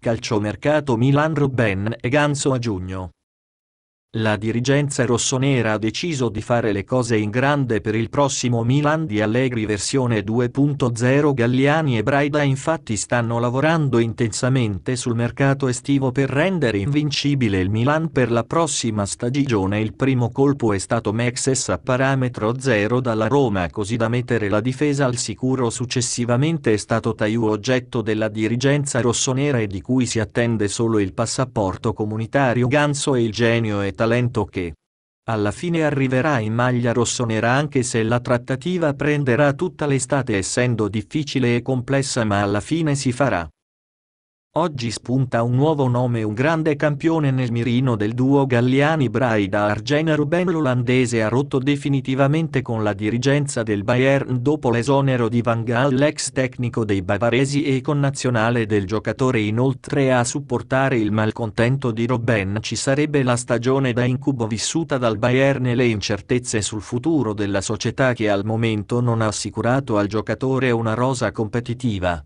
Calciomercato Milan Ruben e Ganso a giugno. La dirigenza rossonera ha deciso di fare le cose in grande per il prossimo Milan di Allegri versione 2.0 Galliani e Braida infatti stanno lavorando intensamente sul mercato estivo per rendere invincibile il Milan per la prossima stagione il primo colpo è stato Mexes a parametro 0 dalla Roma così da mettere la difesa al sicuro successivamente è stato Taiu oggetto della dirigenza rossonera e di cui si attende solo il passaporto comunitario Ganso e il genio e talento che alla fine arriverà in maglia rossonera anche se la trattativa prenderà tutta l'estate essendo difficile e complessa ma alla fine si farà. Oggi spunta un nuovo nome un grande campione nel mirino del duo Galliani-Braida Argena Ruben l'olandese ha rotto definitivamente con la dirigenza del Bayern dopo l'esonero di Van Gaal l'ex tecnico dei bavaresi e connazionale del giocatore inoltre a supportare il malcontento di Robben ci sarebbe la stagione da incubo vissuta dal Bayern e le incertezze sul futuro della società che al momento non ha assicurato al giocatore una rosa competitiva.